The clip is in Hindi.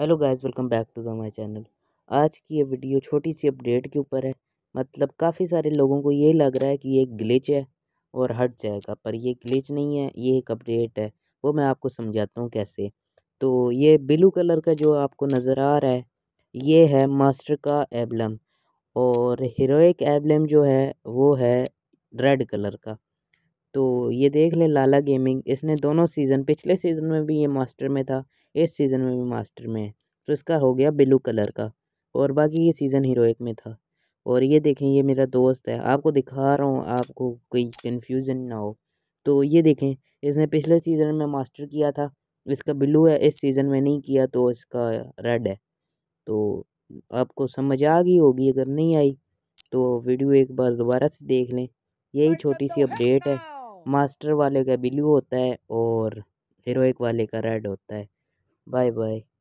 hello guys welcome back to the my channel आज की ये वीडियो छोटी सी अपडेट के ऊपर है मतलब काफ़ी सारे लोगों को ये लग रहा है कि ये ग्लिच है और हट जाएगा पर ये ग्लिच नहीं है ये एक अपडेट है वो मैं आपको समझाता हूँ कैसे तो ये ब्लू कलर का जो आपको नज़र आ रहा है ये है मास्टर का एबलम और हीरोइक एबलम जो है वो है रेड कलर का तो ये देख लें लाला गेमिंग इसने दोनों सीज़न पिछले सीज़न में भी ये मास्टर में था इस सीज़न में भी मास्टर में है तो इसका हो गया ब्लू कलर का और बाकी ये सीज़न हीरोइक में था और ये देखें ये मेरा दोस्त है आपको दिखा रहा हूँ आपको कोई कन्फ्यूज़न ना हो तो ये देखें इसने पिछले सीज़न में मास्टर किया था इसका ब्लू है इस सीज़न में नहीं किया तो इसका रेड है तो आपको समझ आ गई होगी अगर नहीं आई तो वीडियो एक बार दोबारा से देख लें यही छोटी सी अपडेट है मास्टर वाले का ब्लू होता है और हीरोइक वाले का रेड होता है बाय बाय